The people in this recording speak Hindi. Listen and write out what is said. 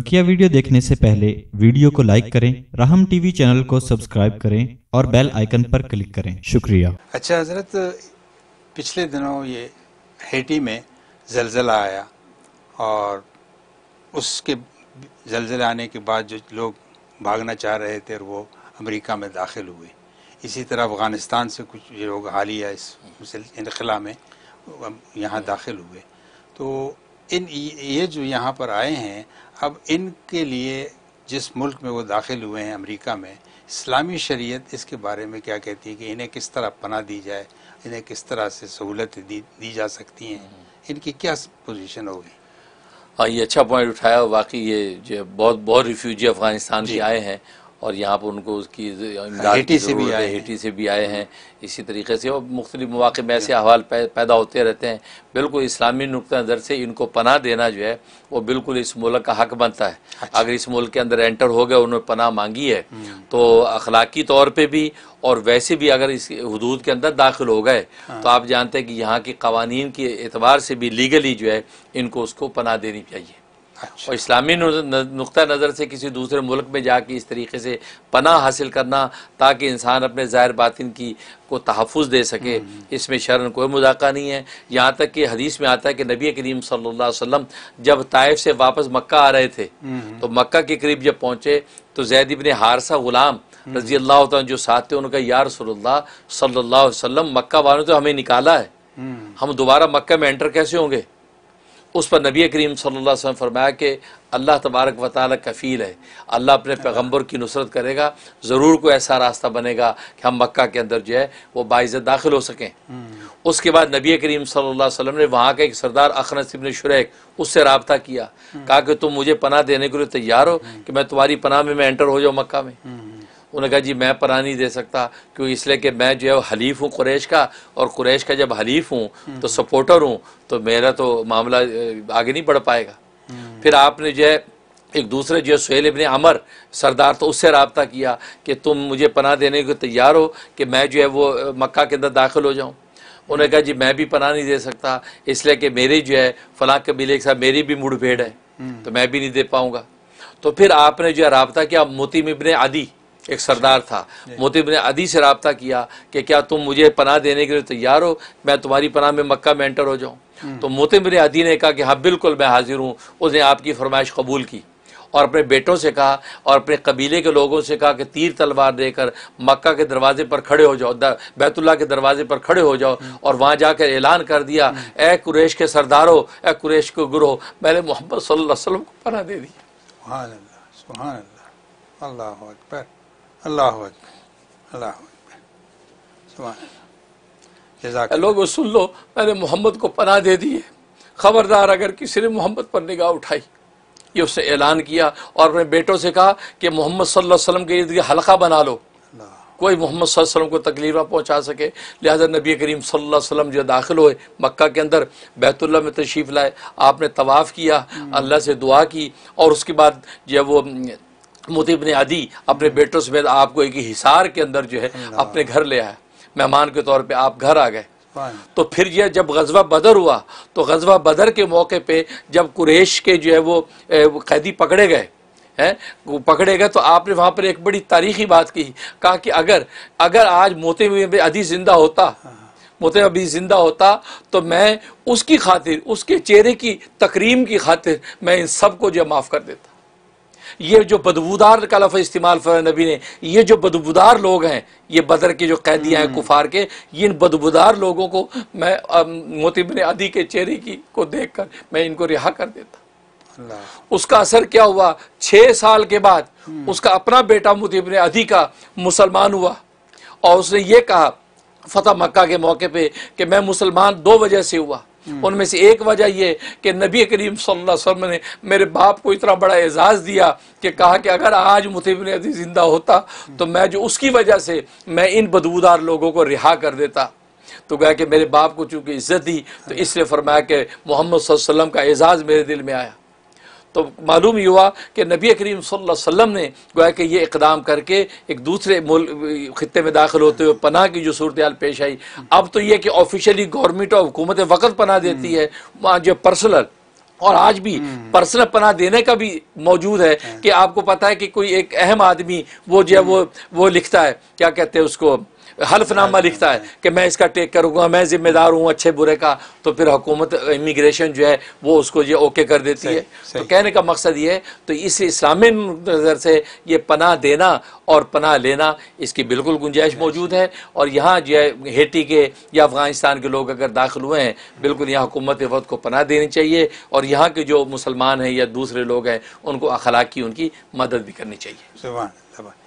बकिया वीडियो देखने से पहले वीडियो को लाइक करें राहम टीवी चैनल को सब्सक्राइब करें और बेल आइकन पर क्लिक करें शुक्रिया अच्छा हजरत पिछले दिनों ये हेटी में जलजला आया और उसके जलजला आने के बाद जो लोग भागना चाह रहे थे और वो अमेरिका में दाखिल हुए इसी तरह अफ़गानिस्तान से कुछ लोग हालिया इस इनखला में यहाँ दाखिल हुए तो इन ये जो यहाँ पर आए हैं अब इनके लिए जिस मुल्क में वो दाखिल हुए हैं अमेरिका में इस्लामी शरीयत इसके बारे में क्या कहती है कि इन्हें किस तरह पना दी जाए इन्हें किस तरह से सहूलत दी दी जा सकती हैं इनकी क्या पोजीशन होगी हाँ ये अच्छा पॉइंट उठाया वाकई ये जो बहुत बहुत रिफ्यूजी अफ़गानिस्तान से आए हैं और यहाँ पर उनको उसकी हाँ, हेटी से भी आए हेटी से भी आए हैं हम्म। इसी तरीके से और मुख्तलि मौक़े में ऐसे अहवाल पैदा होते रहते हैं बिल्कुल इस्लामी नुकतः नज़र से इनको पनाह देना जो है वो बिल्कुल इस मुल्क का हक बनता है अच्छा। अगर इस मुल्क के अंदर एंटर हो गए उन्होंने पनाह मांगी है हम्म। तो अखलाकी तौर पर भी और वैसे भी अगर इस हदूद के अंदर दाखिल हो गए हाँ। तो आप जानते हैं कि यहाँ के कवानीन के एतबार से भी लीगली जो है इनको उसको पनाह देनी चाहिए और इस्लामी नुकता नज़र से किसी दूसरे मुल्क में जाके इस तरीके से पना हासिल करना ताकि इंसान अपने ज़ाहिर बातिन की को तहफ़ दे सके हम्म। इसमें शरण कोई मुदाका नहीं है यहाँ तक कि हदीस में आता है कि नबी करीम सल्ला वसम जब ताइफ से वापस मक्का आ रहे थे हम्म। तो मक्का के करीब जब पहुँचे तो जैद इबन हारसा ग़ुलाम हम्म। रजी अल्लाह जो साथ थे उनका यार सल्ला सल्ला वसम मक्का वालों तो हमें निकाला है हम दोबारा मक्का में एंटर कैसे होंगे उस पर नबी करीम सल्लल्लाहु अलैहि वसल्लम फरमाया कि अल्लाह तबारक व कफ़ील है अल्लाह अपने पैगम्बर की नुसरत करेगा ज़रूर कोई ऐसा रास्ता बनेगा कि हम मक्का के अंदर जो है वो बाइज़ दाखिल हो सकें हम्म। उसके बाद नबी करीम सल्लल्लाहु अलैहि वसल्लम ने वहाँ का एक सरदार अखनस इबन शुरैक उससे रबता किया हम्म। कहा कि तुम मुझे पनाह देने के लिए तैयार हो हम्म। कि मैं तुम्हारी पनाह में मैं एंटर हो जाऊँ मक्का में उन्होंने कहा जी मैं पना नहीं दे सकता क्योंकि इसलिए कि मैं जो है हलीफ हूँ कुरैश का और कुरैश का जब हलीफ हूँ तो हम्म। सपोर्टर हूँ तो मेरा तो मामला आगे नहीं बढ़ पाएगा हम्म। फिर आपने जो है एक दूसरे जो सुहेल इबन अमर सरदार तो उससे रबता किया कि तुम मुझे पनाह देने को तैयार हो कि मैं जो है वो मक्का के अंदर दाखिल हो जाऊँ उन्हें कहा जी मैं भी पनाह नहीं दे सकता इसलिए कि मेरी जो है फलां कबीले के साथ मेरी भी मुठभेड़ है हम्म। तो मैं भी नहीं दे पाऊँगा तो फिर आपने जो है रबता किया मोतीम इबन आदि एक सरदार था मोतिब ने अदी से रबता किया कि क्या तुम मुझे पनाह देने के लिए तैयार हो मैं तुम्हारी पनाह में मक्का में एंटर हो जाऊँ हम्म। तो मोतिब ने अदी ने कहा कि हाँ बिल्कुल मैं हाजिर हूँ उसने आपकी फरमाइश कबूल की और अपने बेटों से कहा और अपने कबीले के लोगों से कहा कि तीर तलवार देकर मक्का के दरवाजे पर खड़े हो जाओ बैतुल्ला के दरवाजे पर खड़े हो जाओ हम्म। और वहाँ जाकर ऐलान कर दिया हम्म। ए कुरेश के सरदारों ए कुरेश के गुरो मैंने मोहम्मद सल्लल्लाहु अलैहि वसल्लम को पना दे दी अल्लाह अकबर अल्लाह अल्लाह लोग सुन लो मैंने मोहम्मद को पनाह दे दी है ख़बरदार अगर किसी ने मोहम्मद पर निगाह उठाई ये उसने ऐलान किया और अपने बेटों से कहा कि मोहम्मद सल्लल्लाहु वसल्लम के इर्द हलका बना लो कोई मोहम्मद वसल्लम को तकलीफ ना पहुँचा सके लिहाजा नबी करीम सल्लल्लाहु अलैहि वसल्लम जो दाखिल हुए मक्का के अंदर बैतुल्ला में तशरीफ़ लाए आपने तवाफ़ किया हम्म। अल्लाह से दुआ की और उसके बाद जो वो मुतिब ने आदि अपने बेटों समेत आपको एक हिसार के अंदर जो है अपने घर ले आया मेहमान के तौर पे आप घर आ गए तो फिर यह जब गजवा बदर हुआ तो गजवा बदर के मौके पे जब कुरेश के जो है वो कैदी पकड़े गए हैं वो पकड़े गए तो आपने वहाँ पर एक बड़ी तारीखी बात की कहा कि अगर अगर आज मोते अदी जिंदा होता मोते अभी जिंदा होता तो मैं उसकी खातिर उसके चेहरे की तकरीम की खातिर मैं इन सब को जो माफ़ कर देता ये जो बदबूदार का लफ इस्तेमाल फर नबी ने ये जो बदबूदार लोग हैं ये बदर के जो कैदियाँ हैं हम्म। कुफार के ये इन बदबूदार लोगों को मैं मोतिबिन अदी के चेहरे की को देख कर मैं इनको रिहा कर देता उसका असर क्या हुआ छः साल के बाद हम्म। उसका अपना बेटा मुतिबिन अदी का मुसलमान हुआ और उसने ये कहा फतेह मक्का के मौके पे कि मैं मुसलमान दो वजह से हुआ हम्म। उनमें से एक वजह यह कि नबी करीम सल्लम ने मेरे बाप को इतना बड़ा एजाज़ दिया कि कहा कि अगर आज मुतिबिन अदी ज़िंदा होता तो मैं जो उसकी वजह से मैं इन बदबूदार लोगों को रिहा कर देता तो गया कि मेरे बाप को चूंकि इज़्ज़त दी तो इसलिए फरमाया कि मोहम्मद का एजाज़ मेरे दिल में आया तो मालूम ही हुआ कि नबी करीम वसल्लम ने गोया कि ये इकदाम करके एक दूसरे खत्े में दाखिल होते हुए पनाह की जो सूरत पेश आई अब तो यह कि ऑफिशियली गवर्नमेंट और हुकूमत वक़्त पनाह देती है जो पर्सनल और आज भी पर्सनल पनाह देने का भी मौजूद है कि आपको पता है कि कोई एक अहम आदमी वो जो है वो वो लिखता है क्या कहते हैं उसको हल्फनामा लिखता है कि मैं इसका टेक करूँगा मैं जिम्मेदार हूँ अच्छे बुरे का तो फिर हुकूमत इमिग्रेशन जो है वो उसको ये ओके कर देती है तो कहने का मकसद ये है तो इस इस्लामी नज़र से ये पनाह देना और पनाह लेना इसकी बिल्कुल गुंजाइश मौजूद है और यहाँ जो है हेटी के या अफ़गानिस्तान के लोग अगर दाखिल हुए हैं बिल्कुल यहाँ हुकूमत वक्त को पनाह देनी चाहिए और यहाँ के जो मुसलमान हैं या दूसरे लोग हैं उनको अखलाक की उनकी मदद भी करनी चाहिए